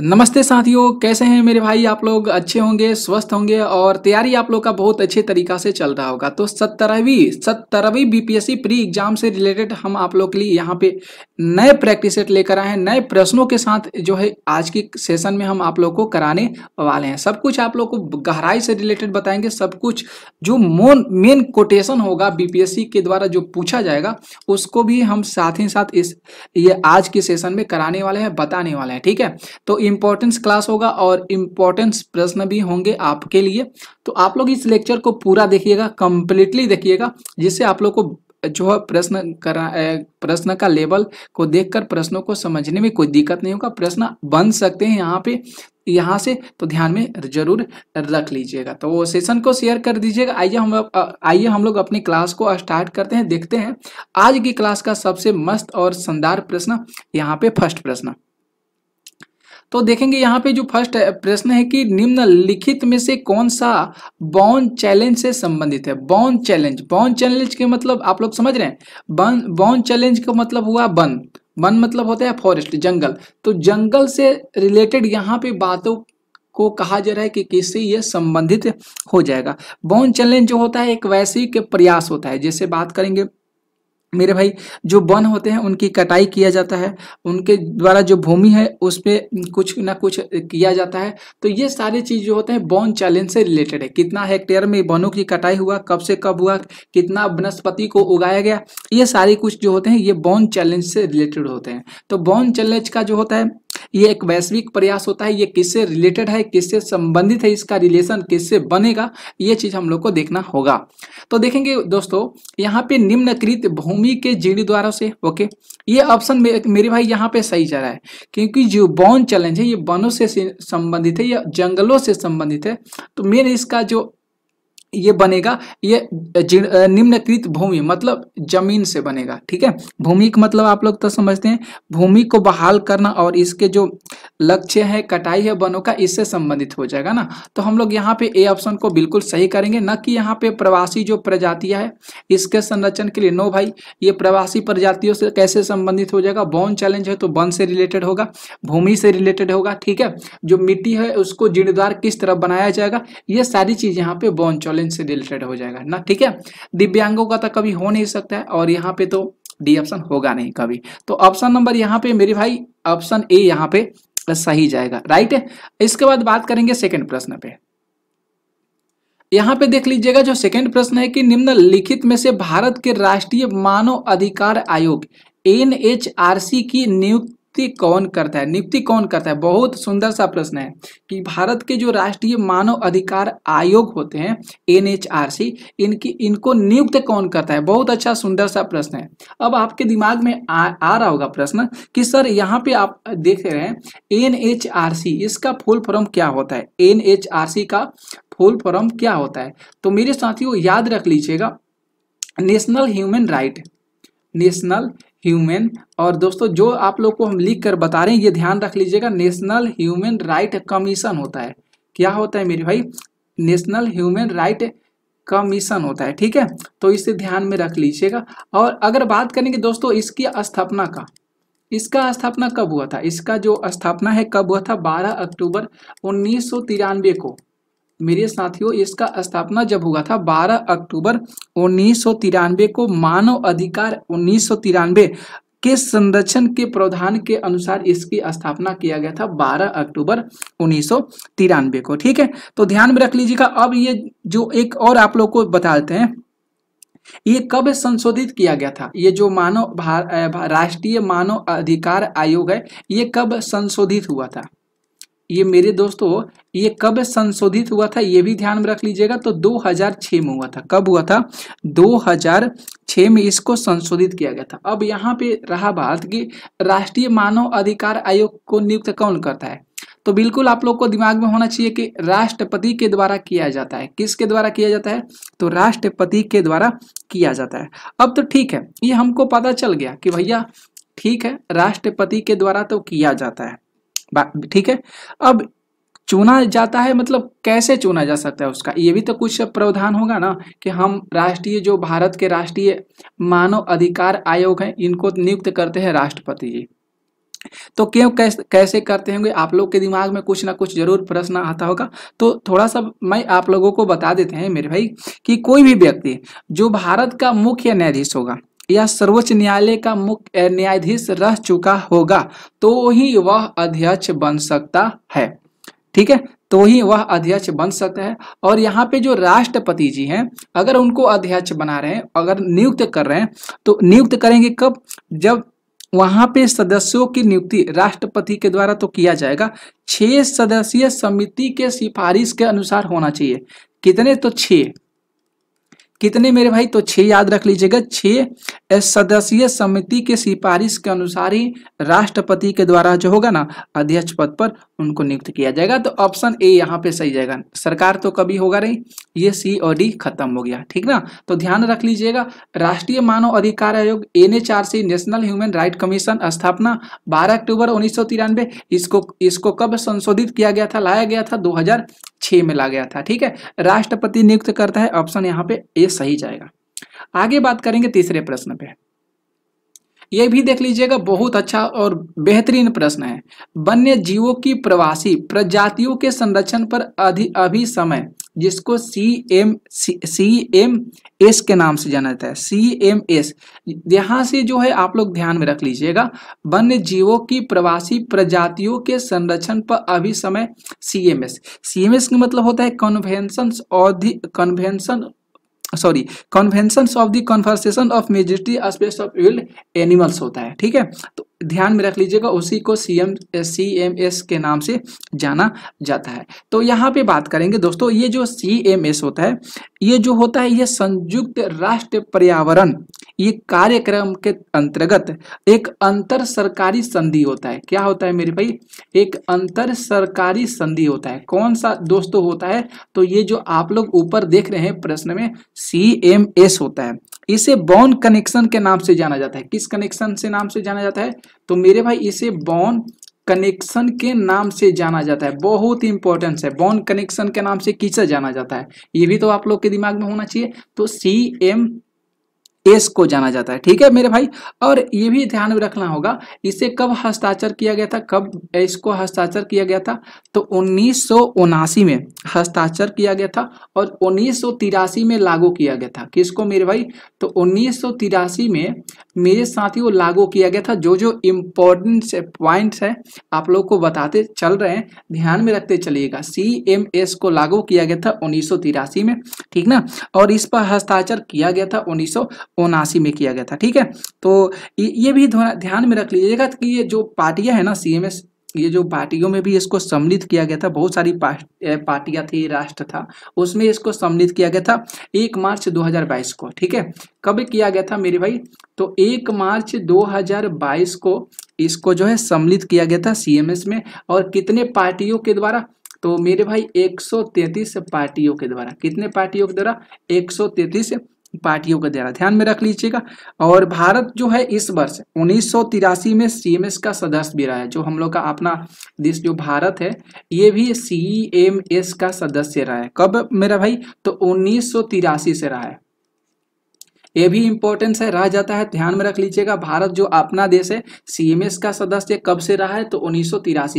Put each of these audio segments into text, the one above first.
नमस्ते साथियों कैसे हैं मेरे भाई आप लोग अच्छे होंगे स्वस्थ होंगे और तैयारी आप लोग का बहुत अच्छे तरीका से चल रहा होगा तो सत्तरहवीं सत्तरहवीं बीपीएससी प्री एग्जाम से रिलेटेड हम आप लोग के लिए यहाँ पे नए प्रैक्टिस सेट लेकर आए हैं नए प्रश्नों के साथ जो है आज के सेशन में हम आप लोग को कराने वाले हैं सब कुछ आप लोग को गहराई से रिलेटेड बताएंगे सब कुछ जो मोन मेन कोटेशन होगा बीपीएससी के द्वारा जो पूछा जाएगा उसको भी हम साथ ही साथ इस ये आज के सेशन में कराने वाले हैं बताने वाले हैं ठीक है तो इम्पोर्टेंस क्लास होगा और इम्पोर्टेंस प्रश्न भी होंगे आपके लिए तो आप लोग इस लेक्चर को पूरा देखिएगा कंप्लीटली देखिएगा जिससे आप लोग को जो है प्रश्न करा प्रश्न का लेवल को देखकर प्रश्नों को समझने में कोई दिक्कत नहीं होगा प्रश्न बन सकते हैं यहाँ पे यहाँ से तो ध्यान में जरूर रख लीजिएगा तो वो सेशन को शेयर कर दीजिएगा आइए हम आइए हम लोग अपनी क्लास को स्टार्ट करते हैं देखते हैं आज की क्लास का सबसे मस्त और शानदार प्रश्न यहाँ पे फर्स्ट प्रश्न तो देखेंगे यहाँ पे जो फर्स्ट प्रश्न है कि निम्नलिखित में से कौन सा बॉन चैलेंज से संबंधित है बॉन चैलेंज बॉन चैलेंज के मतलब आप लोग समझ रहे हैं बन बॉन चैलेंज का मतलब हुआ बन बन मतलब होता है फॉरेस्ट जंगल तो जंगल से रिलेटेड यहाँ पे बातों को कहा जा रहा है कि किससे यह संबंधित हो जाएगा बॉन चैलेंज जो होता है एक वैश्विक प्रयास होता है जैसे बात करेंगे मेरे भाई जो वन होते हैं उनकी कटाई किया जाता है उनके द्वारा जो भूमि है उस पर कुछ ना कुछ किया जाता है तो ये सारी चीज़ जो होते हैं बॉन चैलेंज से रिलेटेड है कितना हेक्टेयर में वनों की कटाई हुआ कब से कब हुआ कितना वनस्पति को उगाया गया ये सारी कुछ जो होते हैं ये बॉन चैलेंज से रिलेटेड होते हैं तो बॉन चैलेंज का जो होता है ये एक वैश्विक प्रयास होता है ये किससे रिलेटेड है किससे संबंधित है इसका रिलेशन किससे बनेगा ये चीज हम लोग को देखना होगा तो देखेंगे दोस्तों यहाँ पे निम्नकृत भूमि के द्वारा से ओके ये ऑप्शन मेरे भाई यहाँ पे सही जा रहा है क्योंकि जो बॉन चैलेंज है ये वनों से संबंधित है या जंगलों से संबंधित है तो मेन इसका जो ये बनेगा ये निम्नकृत भूमि मतलब जमीन से बनेगा ठीक है भूमि का मतलब आप लोग तो समझते हैं भूमि को बहाल करना और इसके जो लक्ष्य है कटाई है वनों का इससे संबंधित हो जाएगा ना तो हम लोग यहाँ पे ए ऑप्शन को बिल्कुल सही करेंगे न कि यहाँ पे प्रवासी जो प्रजातियां है इसके संरक्षण के लिए नो भाई ये प्रवासी प्रजातियों से कैसे संबंधित हो जाएगा बॉन चैलेंज है तो वन से रिलेटेड होगा भूमि से रिलेटेड होगा ठीक है जो मिट्टी है उसको जीर्णोद्वार किस तरह बनाया जाएगा ये सारी चीज यहाँ पे बॉन चैलेंज बैलेंस से रिलेटेड हो जाएगा ना ठीक है दिव्यांगों का तो कभी हो नहीं सकता है और यहाँ पे तो डी ऑप्शन होगा नहीं कभी तो ऑप्शन नंबर यहाँ पे मेरे भाई ऑप्शन ए यहाँ पे सही जाएगा राइट है इसके बाद बात करेंगे सेकेंड प्रश्न पे यहाँ पे देख लीजिएगा जो सेकंड प्रश्न है कि निम्नलिखित में से भारत के राष्ट्रीय मानव अधिकार आयोग एन की नियुक्त नियुक्ति कौन करता है नियुक्ति कौन करता है बहुत सुंदर सा प्रश्न है कि भारत के जो राष्ट्रीय मानव अधिकार आयोग होते हैं एनएचआरसी इनकी इनको नियुक्त कौन करता है बहुत अच्छा सुंदर सा प्रश्न है अब आपके दिमाग में आ, आ रहा होगा प्रश्न कि सर यहाँ पे आप देख रहे हैं एनएचआरसी इसका फुल फॉर्म क्या होता है एनएचआरसी का फुल फॉर्म क्या होता है तो मेरे साथियों याद रख लीजिएगा national human right national human और दोस्तों जो आप लोग को हम लिख कर बता रहे हैं ये ध्यान रख लीजिएगा नेशनल ह्यूमन राइट कमीशन होता है क्या होता है मेरे भाई नेशनल ह्यूमन राइट कमीशन होता है ठीक है तो इसे ध्यान में रख लीजिएगा और अगर बात करेंगे दोस्तों इसकी स्थापना का इसका स्थापना कब हुआ था इसका जो स्थापना है कब हुआ था 12 अक्टूबर उन्नीस को मेरे साथियों इसका स्थापना जब हुआ था 12 अक्टूबर उन्नीस को मानव अधिकार उन्नीस के संरक्षण के प्रावधान के अनुसार इसकी स्थापना किया गया था 12 अक्टूबर उन्नीस को ठीक है तो ध्यान में रख लीजिएगा अब ये जो एक और आप लोग को बताते हैं ये कब संशोधित किया गया था ये जो मानव राष्ट्रीय मानव अधिकार आयोग है ये कब संशोधित हुआ था ये मेरे दोस्तों ये कब संशोधित हुआ था ये भी ध्यान में रख लीजिएगा तो 2006 में हुआ था कब हुआ था 2006 में इसको संशोधित किया गया था अब यहाँ पे रहा बात कि राष्ट्रीय मानव अधिकार आयोग को नियुक्त कौन करता है तो बिल्कुल आप लोग को दिमाग में होना चाहिए कि राष्ट्रपति के द्वारा किया जाता है किसके द्वारा किया जाता है तो राष्ट्रपति के द्वारा किया जाता है अब तो ठीक है ये हमको पता चल गया कि भैया ठीक है राष्ट्रपति के द्वारा तो किया जाता है ठीक है अब चुना जाता है मतलब कैसे चुना जा सकता है उसका ये भी तो कुछ प्रावधान होगा ना कि हम राष्ट्रीय जो भारत के राष्ट्रीय मानव अधिकार आयोग हैं इनको नियुक्त करते हैं राष्ट्रपति जी तो क्यों कैसे कैसे करते होंगे आप लोग के दिमाग में कुछ ना कुछ जरूर प्रश्न आता होगा तो थोड़ा सा मैं आप लोगों को बता देते हैं मेरे भाई कि कोई भी व्यक्ति जो भारत का मुख्य न्यायाधीश होगा या सर्वोच्च न्यायालय का मुख्य न्यायाधीश रह चुका होगा तो ही वह अध्यक्ष बन सकता है ठीक है तो ही वह अध्यक्ष बन सकता है और यहाँ पे जो राष्ट्रपति जी हैं अगर उनको अध्यक्ष बना रहे हैं अगर नियुक्त कर रहे हैं तो नियुक्त करेंगे कब जब वहां पे सदस्यों की नियुक्ति राष्ट्रपति के द्वारा तो किया जाएगा छह सदस्यीय समिति के सिफारिश के अनुसार होना चाहिए कितने तो छह कितने मेरे भाई तो छः याद रख लीजिएगा छः सदस्यीय समिति के सिफारिश के अनुसार ही राष्ट्रपति के द्वारा जो होगा ना अध्यक्ष पद पर उनको नियुक्त किया जाएगा तो ऑप्शन ए यहाँ पे सही जाएगा सरकार तो कभी होगा नहीं ये सी और डी खत्म हो गया ठीक ना तो ध्यान रख लीजिएगा राष्ट्रीय मानव अधिकार आयोग N national human right commission स्थापना बारह अक्टूबर उन्नीस इसको इसको कब संशोधित किया गया था लाया गया था दो छे में ला गया था ठीक है राष्ट्रपति नियुक्त करता है ऑप्शन यहाँ पे ये सही जाएगा आगे बात करेंगे तीसरे प्रश्न पे ये भी देख लीजिएगा बहुत अच्छा और बेहतरीन प्रश्न है वन्य जीवों की प्रवासी प्रजातियों के संरक्षण पर अधि अभी समय जिसको C M C M S के नाम से जाना जाता है सी एम एस यहाँ से जो है आप लोग ध्यान में रख लीजिएगा वन्य जीवों की प्रवासी प्रजातियों के संरक्षण पर अभी समय C M S C M S का मतलब होता है कन्वेंशन औधि convention sorry convention of the conversation of majority space of wild animals होता है ठीक है तो ध्यान में रख लीजिएगा उसी को C M C M S के नाम से जाना जाता है तो यहाँ पे बात करेंगे दोस्तों ये जो सी एम एस होता है ये जो होता है ये संयुक्त राष्ट्र पर्यावरण ये कार्यक्रम के अंतर्गत एक अंतर सरकारी संधि होता है क्या होता है मेरे भाई एक अंतर सरकारी संधि होता है कौन सा दोस्तों होता है तो ये जो आप लोग ऊपर देख रहे हैं प्रश्न में सी एम एस होता है इसे बॉन कनेक्शन के नाम से जाना जाता है किस कनेक्शन से नाम से जाना जाता है तो मेरे भाई इसे बॉन कनेक्शन के नाम से जाना जाता है बहुत इंपॉर्टेंस है बॉन कनेक्शन के नाम से किसे जाना जाता है ये भी तो आप लोग के दिमाग में होना चाहिए तो सी एम एस को जाना जाता है ठीक है मेरे भाई और ये भी ध्यान में रखना होगा इसे कब हस्ताक्षर किया गया था कब इसको हस्ताक्षर किया गया था तो उन्नीस में हस्ताक्षर किया गया था और उन्नीस में लागू किया गया था किसको मेरे भाई तो उन्नीस में मेरे साथी को लागू किया गया था जो जो इम्पोर्टेंट पॉइंट्स है आप लोग को बताते चल रहे हैं ध्यान में रखते चलिएगा सी एम एस को लागू किया गया था उन्नीस में ठीक ना और इस पर हस्ताक्षर किया गया था उन्नीस उनासी में किया गया था ठीक है तो ये भी ध्यान में रख लीजिएगा कि ये जो पार्टियां है ना सी ये जो पार्टियों में भी इसको सम्मिलित किया गया था बहुत सारी पार्टियां थी राष्ट्र था उसमें इसको सम्मिलित किया गया था एक मार्च 2022 को ठीक है कब किया गया था मेरे भाई तो एक मार्च 2022 को इसको जो है सम्मिलित किया गया था सीएमएस में और कितने पार्टियों के द्वारा तो मेरे भाई 133 पार्टियों के द्वारा कितने पार्टियों के द्वारा एक पार्टियों का द्वारा ध्यान में रख लीजिएगा और भारत जो है इस वर्ष उन्नीस में सीएमएस का सदस्य भी रहा है जो हम लोग का अपना देश जो भारत है ये भी सीएमएस का सदस्य रहा है कब मेरा भाई तो उन्नीस से रहा है ये भी इंपॉर्टेंस है रह जाता है ध्यान में रख लीजिएगा भारत जो अपना देश है सीएमएस का सदस्य कब से रहा है तो उन्नीस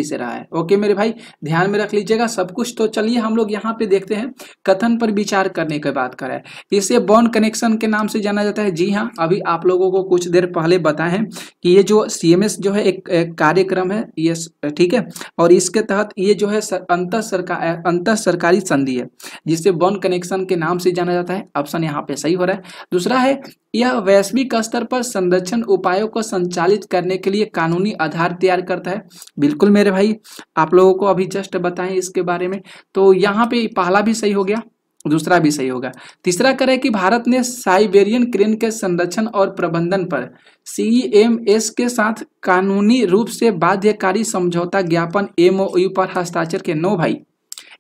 से रहा है ओके मेरे भाई ध्यान में रख लीजिएगा सब कुछ तो चलिए हम लोग यहाँ पे देखते हैं कथन पर विचार करने की बात करें इसे बॉन्ड कनेक्शन के नाम से जाना जाता है जी हाँ अभी आप लोगों को कुछ देर पहले बताए हैं कि ये जो सी जो है एक, एक कार्यक्रम है ये ठीक है और इसके तहत ये जो है अंतर सरकार अंतर सरकारी संधि है जिसे बॉन्ड कनेक्शन के नाम से जाना जाता है ऑप्शन यहाँ पे सही हो रहा है दूसरा है यह वैश्विक स्तर पर संरक्षण उपायों को संचालित करने के लिए कानूनी आधार तैयार करता है बिल्कुल मेरे भाई आप लोगों को अभी जस्ट बताएं इसके बारे में तो यहाँ पे पहला भी सही हो गया दूसरा भी सही होगा तीसरा करें कि भारत ने साइबेरियन क्रेन के संरक्षण और प्रबंधन पर सीईएमएस के साथ कानूनी रूप से बाध्यकारी समझौता ज्ञापन एमओयू पर हस्ताक्षर के नो भाई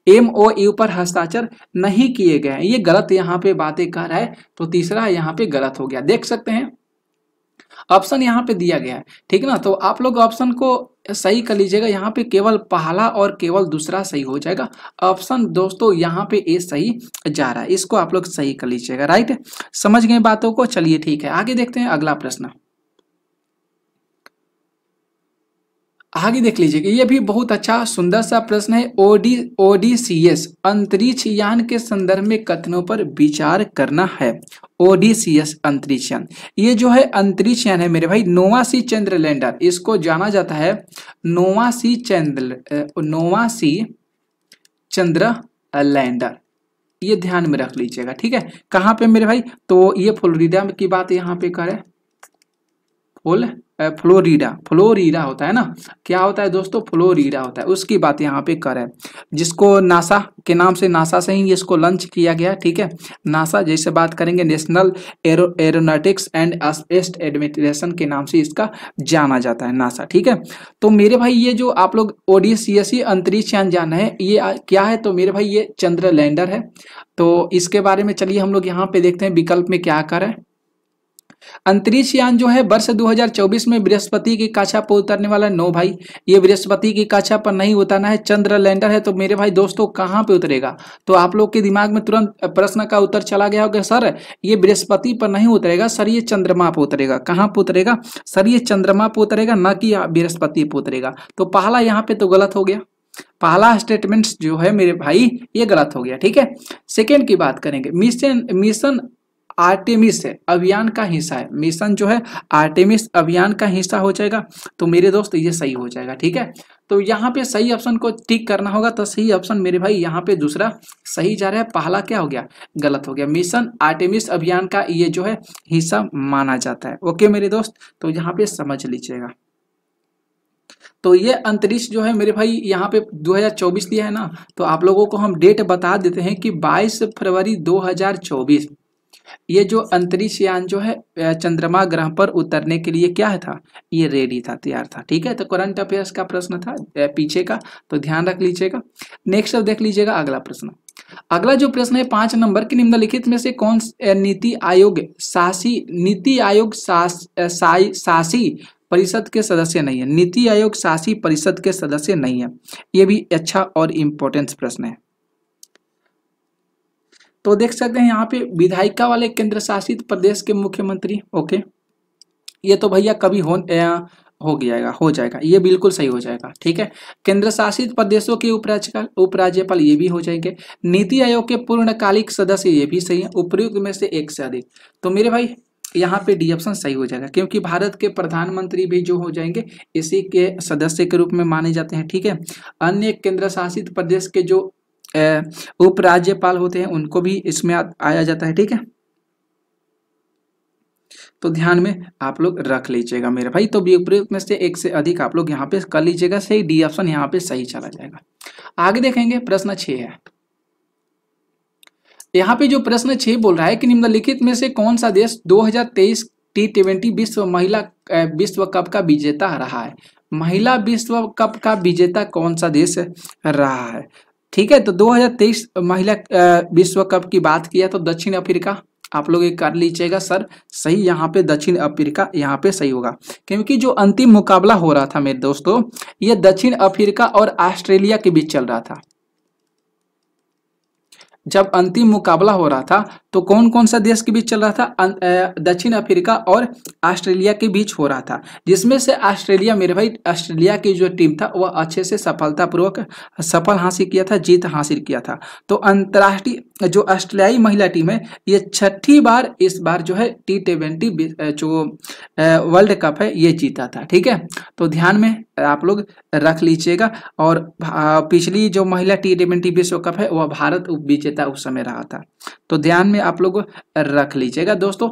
एम ओ यू पर हस्ताक्षर नहीं किए गए हैं ये गलत यहाँ पे बातें कर रहा है तो तीसरा यहाँ पे गलत हो गया देख सकते हैं ऑप्शन यहाँ पे दिया गया है ठीक ना तो आप लोग ऑप्शन को सही कर लीजिएगा यहाँ पे केवल पहला और केवल दूसरा सही हो जाएगा ऑप्शन दोस्तों यहाँ पे ए सही जा रहा है इसको आप लोग सही कर लीजिएगा राइट समझ गए बातों को चलिए ठीक है आगे देखते हैं अगला प्रश्न आगे देख लीजिए ये भी बहुत अच्छा सुंदर सा प्रश्न है ओडी ओडीसीएस अंतरिक्ष यान के संदर्भ में कथनों पर विचार करना है ओडीसीएस अंतरिक्ष यान ये जो है अंतरिक्ष यान है मेरे भाई नोवा सी चंद्र लैंडर इसको जाना जाता है नोवा सी चंद्र नोवा सी चंद्र लैंडर ये ध्यान में रख लीजिएगा ठीक है कहाँ पे मेरे भाई तो ये फ्लोरिडा की बात यहाँ पे करे ओल फ्लोरिडा फ्लोरिडा होता है ना क्या होता है दोस्तों फ्लोरिडा होता है उसकी बात यहाँ पे करें जिसको नासा के नाम से नासा से ही इसको लॉन्च किया गया ठीक है नासा जैसे बात करेंगे national aero aeronautics and space administration के नाम से इसका जाना जाता है नासा ठीक है तो मेरे भाई ये जो आप लोग ओडीसी अंतरिक्ष यान जाना है ये क्या है तो मेरे भाई ये चंद्र लैंडर है तो इसके बारे में चलिए हम लोग यहाँ पे देखते हैं विकल्प में क्या करें अंतरिक्ष यान जो है वर्ष 2024 में बृहस्पति की काछा पर उतरने वाला नो भाई ये बृहस्पति की काछा पर नहीं उतरना है चंद्र लैंडर है तो मेरे भाई दोस्तों कहाँ पे उतरेगा तो आप लोग के दिमाग में तुरंत प्रश्न का उत्तर चला गया होगा सर ये बृहस्पति पर नहीं उतरेगा सर ये चंद्रमा पर उतरेगा कहाँ पर उतरेगा सर ये चंद्रमा पर उतरेगा ना कि बृहस्पति पर उतरेगा तो पहला यहाँ पे तो गलत हो गया पहला स्टेटमेंट जो है मेरे भाई ये गलत हो गया ठीक है सेकेंड की बात करेंगे मिशन मिशन आर्टेमिस है अभियान का हिस्सा है मिशन जो है आर्टेमिस अभियान का हिस्सा हो जाएगा तो मेरे दोस्त ये सही हो जाएगा ठीक है तो यहाँ पे सही ऑप्शन को टिक करना होगा तो सही ऑप्शन मेरे भाई यहाँ पे दूसरा सही जा रहा है पहला क्या हो गया गलत हो गया मिशन आर्टेमिस अभियान का ये जो है हिस्सा माना जाता है ओके मेरे दोस्त तो यहाँ पे समझ लीजिएगा तो ये अंतरिक्ष जो है मेरे भाई यहाँ पे 2024 दिया है ना तो आप लोगों को हम डेट बता देते हैं कि 22 फरवरी 2024 ये जो अंतरिक्ष यान जो है चंद्रमा ग्रह पर उतरने के लिए क्या था ये रेडी था तैयार था ठीक है तो करंट अफेयर्स का प्रश्न था पीछे का तो ध्यान रख लीजिएगा नेक्स्ट अब देख लीजिएगा अगला प्रश्न अगला जो प्रश्न है पांच नंबर की निम्नलिखित में से कौन नीति आयोग शासी नीति आयोग सासी शासी परिषद के सदस्य नहीं है नीति आयोग शासी परिषद के सदस्य नहीं है ये भी अच्छा और इम्पोर्टेंट प्रश्न है तो देख सकते हैं यहाँ पे विधायिका वाले केंद्र शासित प्रदेश के मुख्यमंत्री ओके ये तो भैया कभी हो हो जाएगा हो जाएगा ये बिल्कुल सही हो जाएगा ठीक है केंद्र शासित प्रदेशों के उपराज्यपाल उपराज्यपाल ये भी हो जाएंगे नीति आयोग के पूर्णकालिक सदस्य ये भी सही है उपयुक्त में से एक से अधिक तो मेरे भाई यहाँ पे डी ऑप्शन सही हो जाएगा क्योंकि भारत के प्रधानमंत्री भी जो हो जाएंगे इसी के सदस्य के रूप में माने जाते हैं ठीक है अन्य केंद्र शासित प्रदेश के जो उपराज्यपाल होते हैं उनको भी इसमें आ, आया जाता है ठीक है तो ध्यान में आप लोग रख लीजिएगा मेरे भाई तो में से एक से अधिक आप लोग यहाँ पे कर लीजिएगा सही डी ऑप्शन यहाँ पे सही चला जाएगा आगे देखेंगे प्रश्न छ है यहाँ पे जो प्रश्न छः बोल रहा है कि निम्नलिखित में से कौन सा देश 2023 टी ट्वेंटी विश्व महिला विश्व कप का विजेता रहा है महिला विश्व कप का विजेता कौन सा देश रहा है ठीक है तो 2023 महिला विश्व कप की बात किया तो दक्षिण अफ्रीका आप लोग ये कर लीजिएगा सर सही यहाँ पे दक्षिण अफ्रीका यहाँ पे सही होगा क्योंकि जो अंतिम मुकाबला हो रहा था मेरे दोस्तों ये दक्षिण अफ्रीका और ऑस्ट्रेलिया के बीच चल रहा था जब अंतिम मुकाबला हो रहा था तो कौन कौन सा देश के बीच चल रहा था अं, दक्षिण अफ्रीका और ऑस्ट्रेलिया के बीच हो रहा था जिसमें से ऑस्ट्रेलिया मेरे भाई ऑस्ट्रेलिया की जो टीम था वह अच्छे से सफलतापूर्वक सफल हासिल किया था जीत हासिल किया था तो अंतर्राष्ट्रीय जो ऑस्ट्रेलियाई महिला टीम है ये छठी बार इस बार जो है टी ट्वेंटी जो वर्ल्ड कप है ये जीता था ठीक है तो ध्यान में आप लोग रख लीजिएगा और पिछली जो महिला टी ट्वेंटी विश्व कप है वह भारत विजेता उस समय रहा था तो ध्यान में में आप लोग रख लीजिएगा दोस्तों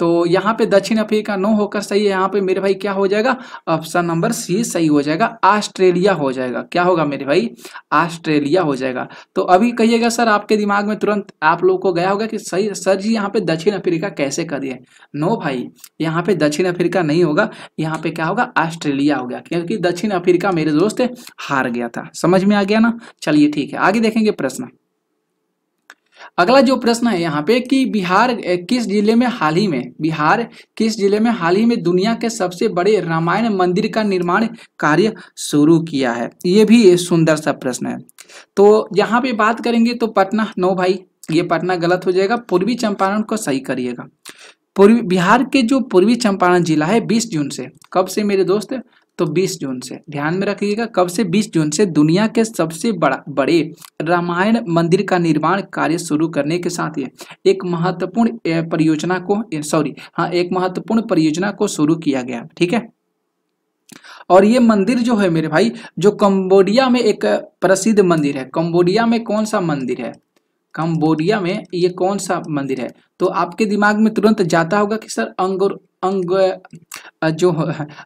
तो यहाँ पे दक्षिण अफ्रीका नो होकर सही है यहाँ पे मेरे भाई क्या हो जाएगा ऑप्शन नंबर सी सही हो जाएगा ऑस्ट्रेलिया हो जाएगा क्या होगा मेरे भाई ऑस्ट्रेलिया हो जाएगा तो अभी कहिएगा सर आपके दिमाग में तुरंत आप लोगों को गया होगा कि सही सर जी यहाँ पे दक्षिण अफ्रीका कैसे कर दिया नो भाई यहाँ पे दक्षिण अफ्रीका नहीं होगा यहाँ पे क्या होगा ऑस्ट्रेलिया हो गया क्योंकि दक्षिण अफ्रीका मेरे दोस्त हार गया था समझ में आ गया ना चलिए ठीक है आगे देखेंगे प्रश्न अगला जो प्रश्न है यहाँ पे कि बिहार किस जिले में हाल ही में बिहार किस जिले में हाल ही में दुनिया के सबसे बड़े रामायण मंदिर का निर्माण कार्य शुरू किया है ये भी एक सुंदर सा प्रश्न है तो यहाँ पे बात करेंगे तो पटना नो भाई ये पटना गलत हो जाएगा पूर्वी चंपारण को सही करिएगा पूर्वी बिहार के जो पूर्वी चंपारण जिला है 20 जून से कब से मेरे दोस्त तो 20 जून से ध्यान में रखिएगा कब से 20 जून से दुनिया के सबसे बड़ा बड़े रामायण मंदिर का निर्माण कार्य शुरू करने के साथ ही एक महत्वपूर्ण परियोजना को सॉरी हाँ एक महत्वपूर्ण परियोजना को शुरू किया गया ठीक है और ये मंदिर जो है मेरे भाई जो कंबोडिया में एक प्रसिद्ध मंदिर है कंबोडिया में कौन सा मंदिर है कंबोडिया में ये कौन सा मंदिर है तो आपके दिमाग में तुरंत जाता होगा कि सर अंगुर अंग जो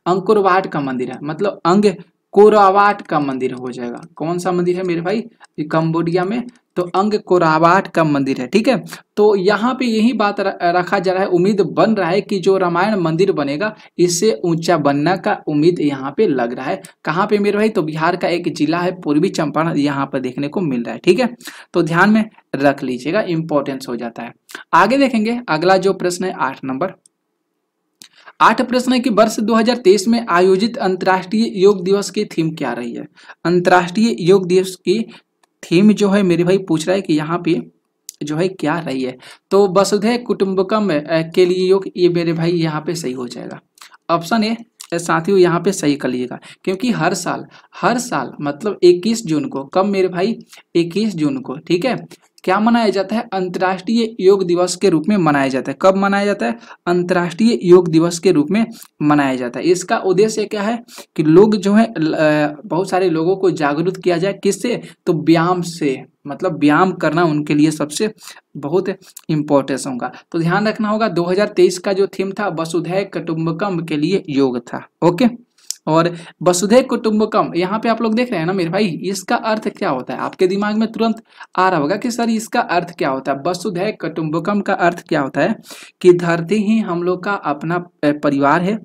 अंकुरवाट का मंदिर है मतलब अंग कोरावाट का मंदिर हो जाएगा कौन सा मंदिर है मेरे भाई कंबोडिया में तो अंग कोरावाट का मंदिर है ठीक है तो यहाँ पे यही बात रखा जा रहा है उम्मीद बन रहा है कि जो रामायण मंदिर बनेगा इससे ऊंचा बनने का उम्मीद यहाँ पे लग रहा है कहाँ पे मेरे भाई तो बिहार का एक जिला है पूर्वी चंपारण यहाँ पर देखने को मिल रहा है ठीक है तो ध्यान में रख लीजिएगा इंपॉर्टेंस हो जाता है आगे देखेंगे अगला जो प्रश्न है आठ नंबर आठ प्रश्न है कि वर्ष 2023 में आयोजित अंतर्राष्ट्रीय योग दिवस की थीम क्या रही है अंतर्राष्ट्रीय योग दिवस की थीम जो है मेरे भाई पूछ रहा है कि यहाँ पे जो है क्या रही है तो वसुधैव कुटुम्बकम के लिए योग ये मेरे भाई यहाँ पे सही हो जाएगा ऑप्शन ए साथियों यहाँ पे सही कर लीजिएगा क्योंकि हर साल हर साल मतलब 21 जून को कब मेरे भाई 21 जून को ठीक है क्या मनाया जाता है अंतर्राष्ट्रीय योग दिवस के रूप में मनाया जाता है कब मनाया जाता है अंतर्राष्ट्रीय योग दिवस के रूप में मनाया जाता है इसका उद्देश्य क्या है कि लोग जो है बहुत सारे लोगों को जागरूक किया जाए किससे तो व्यायाम से मतलब व्यायाम करना उनके लिए सबसे बहुत इंपॉर्टेंस होगा तो ध्यान रखना होगा 2023 का जो थीम था वसुधै कटुम्बकम के लिए योग था ओके और वसुधे कुटुंबकम यहाँ पे आप लोग देख रहे हैं ना मेरे भाई इसका अर्थ क्या होता है आपके दिमाग में तुरंत आ रहा होगा कि सर इसका अर्थ क्या होता है वसुधे कुटुंबकम का अर्थ क्या होता है कि धरती ही हम लोग का अपना परिवार है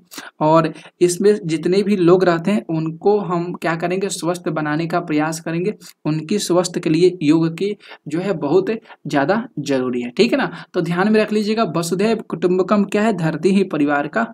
और इसमें जितने भी लोग रहते हैं उनको हम क्या करेंगे स्वस्थ बनाने का प्रयास करेंगे उनकी स्वस्थ के लिए योग की जो है बहुत ज़्यादा जरूरी है ठीक है ना तो ध्यान में रख लीजिएगा वसुधे कुटुंबकम क्या है धरती ही परिवार का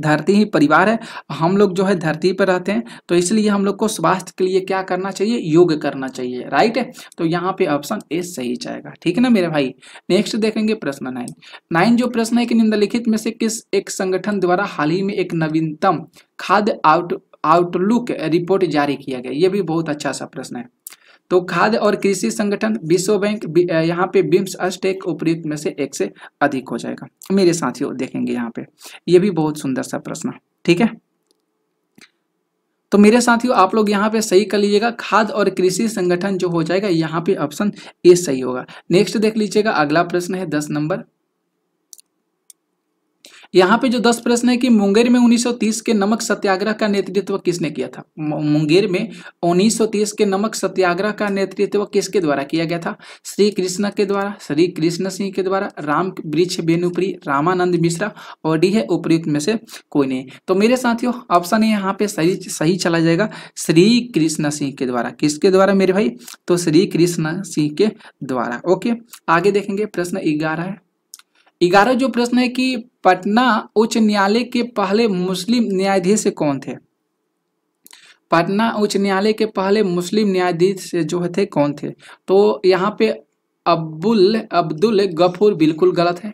धरती ही परिवार है हम लोग जो है धरती पर रहते हैं तो इसलिए हम लोग को स्वास्थ्य के लिए क्या करना चाहिए योग करना चाहिए राइट है तो यहाँ पे ऑप्शन ए सही जाएगा ठीक है ना मेरे भाई नेक्स्ट देखेंगे प्रश्न नाइन नाइन जो प्रश्न है कि निम्नलिखित में से किस एक संगठन द्वारा हाल ही में एक नवीनतम खाद्य आउट आउटलुक रिपोर्ट जारी किया गया ये भी बहुत अच्छा सा प्रश्न है तो खाद्य और कृषि संगठन विश्व बैंक यहाँ पे बिम्स अस्टेक उपयुक्त में से एक से अधिक हो जाएगा मेरे साथियों देखेंगे यहाँ पे ये भी बहुत सुंदर सा प्रश्न ठीक है तो मेरे साथियों आप लोग यहाँ पे सही कर लीजिएगा खाद्य और कृषि संगठन जो हो जाएगा यहाँ पे ऑप्शन ए सही होगा नेक्स्ट देख लीजिएगा अगला प्रश्न है दस नंबर यहाँ पे जो दस प्रश्न है कि मुंगेर में 1930 के नमक सत्याग्रह का नेतृत्व किसने किया था मुंगेर में 1930 के नमक सत्याग्रह का नेतृत्व किसके द्वारा किया गया था श्री कृष्ण के द्वारा श्री कृष्ण सिंह के द्वारा राम वृक्ष बेनुप्री रामानंद मिश्रा और डी है उपयुक्त में से कोई नहीं तो मेरे साथियों ऑप्शन यहाँ पे सही सही चला जाएगा श्री कृष्ण सिंह के द्वारा किसके द्वारा मेरे भाई तो श्री कृष्ण सिंह के द्वारा ओके आगे देखेंगे प्रश्न ग्यारह है ग्यारह जो प्रश्न है कि पटना उच्च न्यायालय के पहले मुस्लिम न्यायाधीश कौन थे पटना उच्च न्यायालय के पहले मुस्लिम न्यायाधीश जो थे कौन थे तो यहाँ पे अब्बुल अब्दुल गफूर बिल्कुल गलत है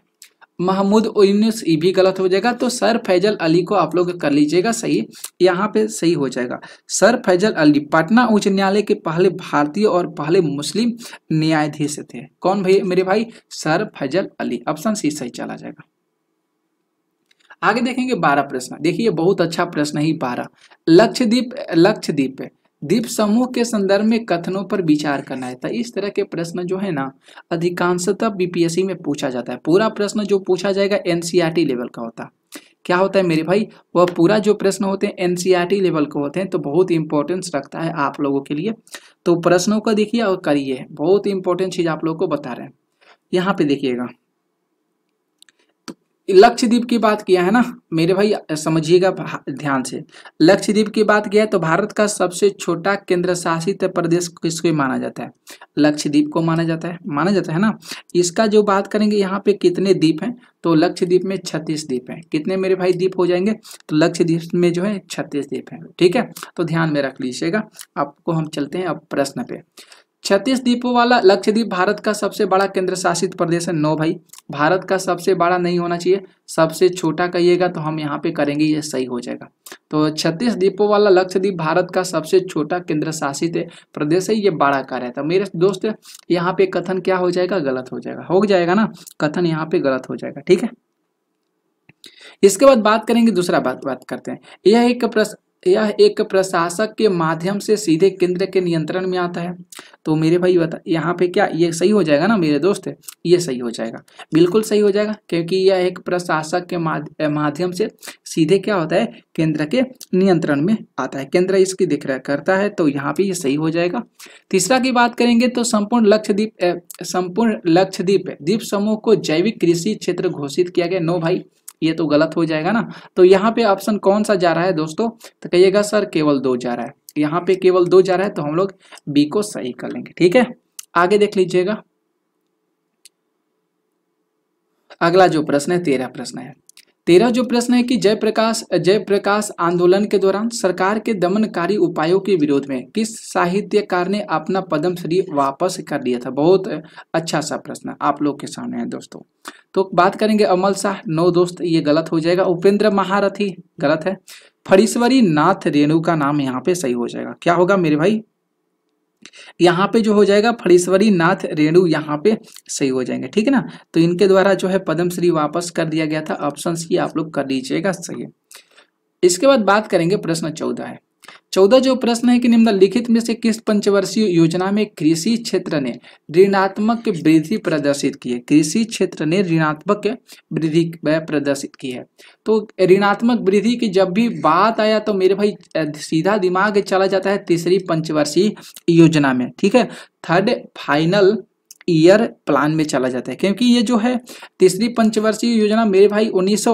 महमूद यूनिस ये भी गलत हो जाएगा तो सर फैजल अली को आप लोग कर लीजिएगा सही यहाँ पे सही हो जाएगा सर फैजल अली पटना उच्च न्यायालय के पहले भारतीय और पहले मुस्लिम न्यायाधीश थे कौन भाई मेरे भाई sir Faisal Ali option C सही चला जाएगा आगे देखेंगे बारह प्रश्न देखिए बहुत अच्छा प्रश्न ही बारह लक्षद्वीप लक्षद्वीप द्वीप समूह के संदर्भ में कथनों पर विचार करना है तो इस तरह के प्रश्न जो है ना अधिकांशतः बीपीएससी में पूछा जाता है पूरा प्रश्न जो पूछा जाएगा एनसीईआरटी लेवल e का होता क्या होता है मेरे भाई वह पूरा जो प्रश्न होते हैं एनसीईआरटी लेवल e के होते हैं तो बहुत इंपॉर्टेंस रखता है आप लोगों के लिए तो प्रश्नों को देखिए और करिए बहुत इंपॉर्टेंट चीज़ आप लोगों को बता रहे हैं यहाँ पे देखिएगा लक्षद्वीप की बात किया है ना मेरे भाई समझिएगा ध्यान से लक्षद्वीप की बात किया है तो भारत का सबसे छोटा केंद्र शासित प्रदेश किसको माना जाता है लक्षद्वीप को माना जाता है माना जाता है ना इसका जो बात करेंगे यहाँ पे कितने द्वीप हैं तो लक्षद्वीप में छत्तीस द्वीप हैं कितने मेरे भाई द्वीप हो जाएंगे तो लक्षद्वीप में जो है छत्तीस द्वीप हैं ठीक है तो ध्यान में रख लीजिएगा आपको हम चलते हैं अब प्रश्न पे छत्तीस द्वीपों वाला लक्षद्वीप भारत का सबसे बड़ा केंद्र शासित प्रदेश है नो भाई भारत का सबसे बड़ा नहीं होना चाहिए सबसे छोटा कहिएगा तो हम यहाँ पे करेंगे ये सही हो जाएगा तो छत्तीस द्वीपों वाला लक्षद्वीप भारत का सबसे छोटा केंद्र शासित प्रदेश है ये बड़ा कार्य है तो मेरे दोस्त यहाँ पे कथन क्या हो जाएगा गलत हो जाएगा हो जाएगा ना कथन यहाँ पे गलत हो जाएगा ठीक है इसके बाद बात करेंगे दूसरा बात बात करते हैं यह एक प्रश्न यह एक प्रशासक के माध्यम से सीधे केंद्र के नियंत्रण में आता है तो मेरे भाई बता यहाँ पे क्या ये सही हो जाएगा ना मेरे दोस्त ये सही हो जाएगा बिल्कुल सही हो जाएगा क्योंकि यह एक प्रशासक के माध्यम से सीधे क्या होता है केंद्र के नियंत्रण में आता है केंद्र इसकी दिख रहा करता है तो यहाँ पे ये सही हो जाएगा तीसरा की बात करेंगे तो संपूर्ण लक्षद्वीप संपूर्ण लक्षद्वीप द्वीप समूह को जैविक कृषि क्षेत्र घोषित किया गया नो भाई ये तो गलत हो जाएगा ना तो यहाँ पे ऑप्शन कौन सा जा रहा है दोस्तों तो कहिएगा सर केवल दो जा रहा है यहाँ पे केवल दो जा रहा है तो हम लोग बी को सही कर लेंगे ठीक है आगे देख लीजिएगा अगला जो प्रश्न है तेरह प्रश्न है तेरह जो प्रश्न है कि जयप्रकाश जयप्रकाश आंदोलन के दौरान सरकार के दमनकारी उपायों के विरोध में किस साहित्यकार ने अपना पद्म श्री वापस कर लिया था बहुत अच्छा सा प्रश्न आप लोग के सामने है दोस्तों तो बात करेंगे अमल शाह नो दोस्त ये गलत हो जाएगा उपेंद्र महारथी गलत है फरीश्वरी नाथ रेणु का नाम यहाँ पे सही हो जाएगा क्या होगा मेरे भाई यहाँ पे जो हो जाएगा फड़ीश्वरी नाथ रेणु यहाँ पे सही हो जाएंगे ठीक है ना तो इनके द्वारा जो है पद्मश्री वापस कर दिया गया था ऑप्शन सी आप लोग कर लीजिएगा सही इसके बाद बात करेंगे प्रश्न चौदह है चौदह जो प्रश्न है कि निम्नलिखित में से किस पंचवर्षीय योजना में कृषि क्षेत्र ने ऋणात्मक वृद्धि प्रदर्शित की है कृषि क्षेत्र ने ऋणात्मक वृद्धि प्रदर्शित की है तो ऋणात्मक वृद्धि की जब भी बात आया तो मेरे भाई सीधा दिमाग चला जाता है तीसरी पंचवर्षीय योजना में ठीक है थर्ड फाइनल ईयर प्लान में चला जाता है क्योंकि ये जो है तीसरी पंचवर्षीय योजना मेरे भाई उन्नीस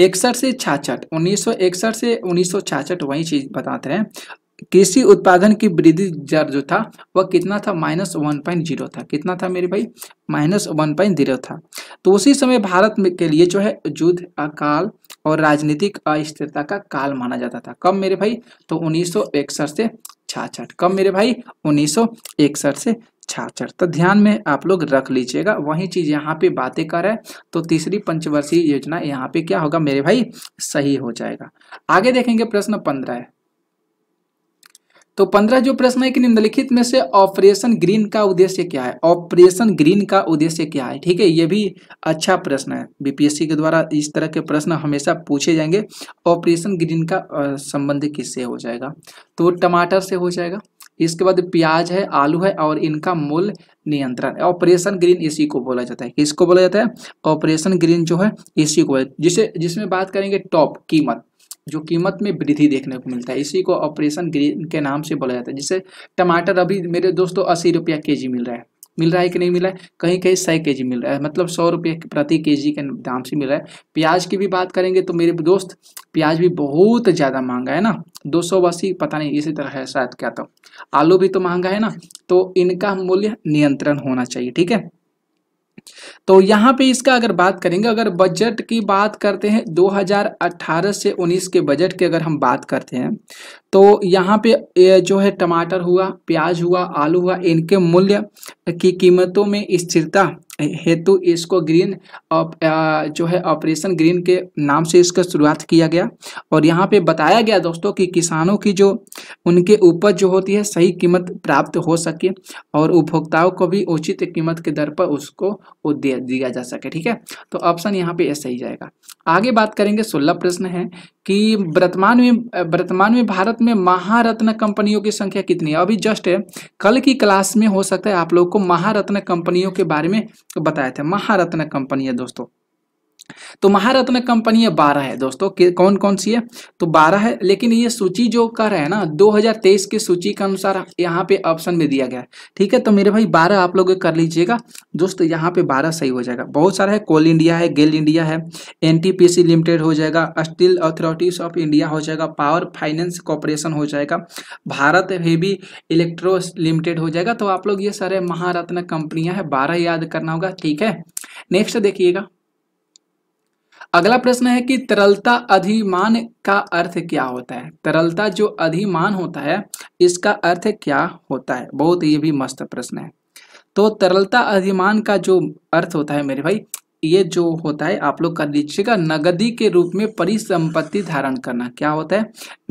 इकसठ से छाछठ उन्नीस से उन्नीस वही चीज बताते हैं कृषि उत्पादन की वृद्धि दर जो था वह कितना था माइनस वन पॉइंट जीरो था कितना था मेरे भाई माइनस वन पॉइंट जीरो था तो उसी समय भारत में के लिए जो है युद्ध अकाल और राजनीतिक अस्थिरता का काल माना जाता था कब मेरे भाई तो उन्नीस से छाछठ कब मेरे भाई उन्नीस से छाछठ तो ध्यान में आप लोग रख लीजिएगा वही चीज यहाँ पे बातें कर रहे तो तीसरी पंचवर्षीय योजना यहाँ पे क्या होगा मेरे भाई सही हो जाएगा आगे देखेंगे प्रश्न पंद्रह तो पंद्रह जो प्रश्न है कि निम्नलिखित में से ऑपरेशन ग्रीन का उद्देश्य क्या है ऑपरेशन ग्रीन का उद्देश्य क्या है ठीक है ये भी अच्छा प्रश्न है बीपीएससी के द्वारा इस तरह के प्रश्न हमेशा पूछे जाएंगे ऑपरेशन ग्रीन का संबंध किससे हो जाएगा तो टमाटर से हो जाएगा इसके बाद प्याज है आलू है और इनका मूल नियंत्रण ऑपरेशन ग्रीन इसी को बोला जाता है किसको बोला जाता है ऑपरेशन ग्रीन जो है इसी को जिसे जिसमें बात करेंगे टॉप कीमत जो कीमत में वृद्धि देखने को मिलता है इसी को ऑपरेशन ग्रीन के नाम से बोला जाता है जैसे टमाटर अभी मेरे दोस्तों अस्सी रुपया के जी मिल रहा है मिल रहा है कि नहीं मिल रहा है कहीं कहीं सौ के जी मिल रहा है मतलब सौ रुपये प्रति के जी के दाम से मिल रहा है प्याज की भी बात करेंगे तो मेरे दोस्त प्याज भी बहुत ज़्यादा महंगा है ना दो सौ अस्सी पता नहीं इसी तरह है शायद क्या तो आलू भी तो महंगा है ना तो इनका मूल्य नियंत्रण होना चाहिए ठीक है तो यहाँ पे इसका अगर बात करेंगे अगर बजट की बात करते हैं 2018 से 19 के बजट की अगर हम बात करते हैं तो यहाँ पे जो है टमाटर हुआ प्याज हुआ आलू हुआ इनके मूल्य की कीमतों में स्थिरता हेतु इसको ग्रीन अप, जो है ऑपरेशन ग्रीन के नाम से इसका शुरुआत किया गया और यहाँ पे बताया गया दोस्तों कि किसानों की जो उनके उपज जो होती है सही कीमत प्राप्त हो सके और उपभोक्ताओं को भी उचित कीमत के दर पर उसको दे दिया जा सके ठीक है तो ऑप्शन यहाँ पे सही जाएगा आगे बात करेंगे सोलह प्रश्न है कि वर्तमान में वर्तमान में भारत में महारत्न कंपनियों की संख्या कितनी है अभी जस्ट है कल की क्लास में हो सकता है आप लोग को महारत्न कंपनियों के बारे में बताया था महारत्न कंपनी है दोस्तों तो महारत्न कंपनियां बारह है दोस्तों कौन कौन सी है तो बारह है लेकिन ये सूची जो कर है ना 2023 की सूची के अनुसार यहाँ पे ऑप्शन में दिया गया है ठीक है तो मेरे भाई बारह आप लोग कर लीजिएगा दोस्तों यहाँ पे बारह सही हो जाएगा बहुत सारा है कोल इंडिया है गेल इंडिया है एन लिमिटेड हो जाएगा स्टील अथॉरिटीज ऑफ इंडिया हो जाएगा पावर फाइनेंस कॉरपोरेशन हो जाएगा भारत हेवी इलेक्ट्रो लिमिटेड हो जाएगा तो आप लोग ये सारे महारत्न कंपनियां है बारह याद करना होगा ठीक है नेक्स्ट देखिएगा अगला प्रश्न है कि तरलता अधिमान का अर्थ क्या होता है तरलता जो अधिमान होता है इसका अर्थ क्या होता है बहुत ये भी मस्त प्रश्न है तो तरलता अधिमान का जो अर्थ होता है मेरे भाई ये जो होता है आप लोग कर लीजिएगा नगदी के रूप में परिसंपत्ति धारण करना क्या होता है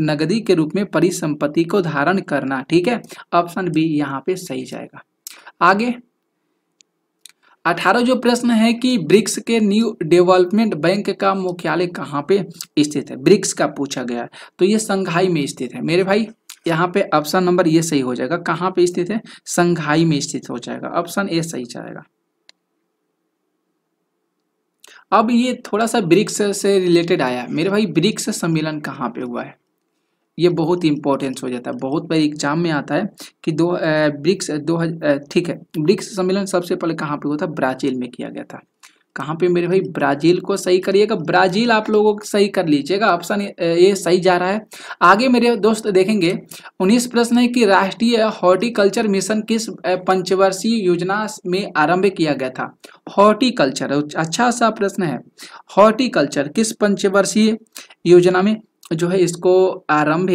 नगदी के रूप में परिसंपत्ति को धारण करना ठीक है ऑप्शन बी यहाँ पे सही जाएगा आगे अठारह जो प्रश्न है कि ब्रिक्स के न्यू डेवलपमेंट बैंक का मुख्यालय कहाँ पे स्थित है ब्रिक्स का पूछा गया है तो ये संघाई में स्थित है मेरे भाई यहाँ पे ऑप्शन नंबर ये सही हो जाएगा कहाँ पे स्थित है संघाई में स्थित हो जाएगा ऑप्शन ए सही जाएगा अब ये थोड़ा सा ब्रिक्स से रिलेटेड आया मेरे भाई ब्रिक्स सम्मेलन कहाँ पे हुआ है ये बहुत इंपॉर्टेंस हो जाता है बहुत बार एग्जाम में आता है कि दो ब्रिक्स दो ठीक है ब्रिक्स सम्मेलन सबसे पहले कहाँ पे हुआ था ब्राज़ील में किया गया था कहाँ पे मेरे भाई ब्राजील को सही करिएगा ब्राजील आप लोगों को सही कर लीजिएगा ऑप्शन ये सही जा रहा है आगे मेरे दोस्त देखेंगे उन्नीस प्रश्न है कि राष्ट्रीय हॉर्टिकल्चर मिशन किस पंचवर्षीय योजना में आरंभ किया गया था हॉर्टिकल्चर अच्छा सा प्रश्न है हॉर्टिकल्चर किस पंचवर्षीय योजना में जो है इसको आरंभ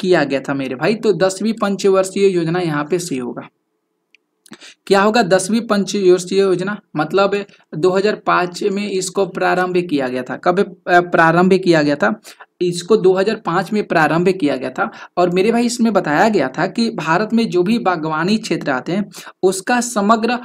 किया गया था मेरे भाई तो दसवीं पंचवर्षीय योजना यहाँ पे सी होगा क्या होगा दसवीं पंचवर्षीय योजना मतलब 2005 में इसको प्रारंभ किया गया था कब प्रारंभ किया गया था इसको 2005 में प्रारंभ किया गया था और मेरे भाई इसमें बताया गया था कि भारत में जो भी बागवानी क्षेत्र आते हैं उसका समग्र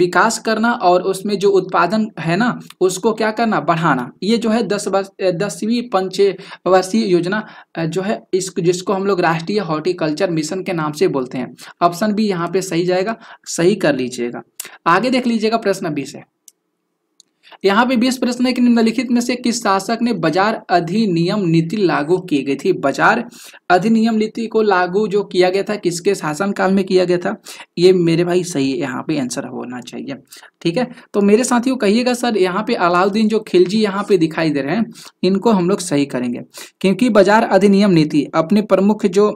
विकास करना और उसमें जो उत्पादन है ना उसको क्या करना बढ़ाना ये जो है दस वर्ष दसवीं पंचवर्षीय योजना जो है इस जिसको हम लोग राष्ट्रीय हॉर्टिकल्चर मिशन के नाम से बोलते हैं ऑप्शन भी यहाँ पे सही जाएगा सही कर लीजिएगा आगे देख लीजिएगा प्रश्न बीस है यहाँ पे बीस प्रश्न है कि निम्नलिखित में से किस शासक ने बाजार अधिनियम नीति लागू की गई थी बाजार अधिनियम नीति को लागू जो किया गया था किसके शासन काल में किया गया था ये मेरे भाई सही है यहाँ पे आंसर होना चाहिए ठीक है तो मेरे साथियों कहिएगा सर यहाँ पे अलाउद्दीन जो खिलजी यहाँ पे दिखाई दे रहे हैं इनको हम लोग सही करेंगे क्योंकि बाजार अधिनियम नीति अपने प्रमुख जो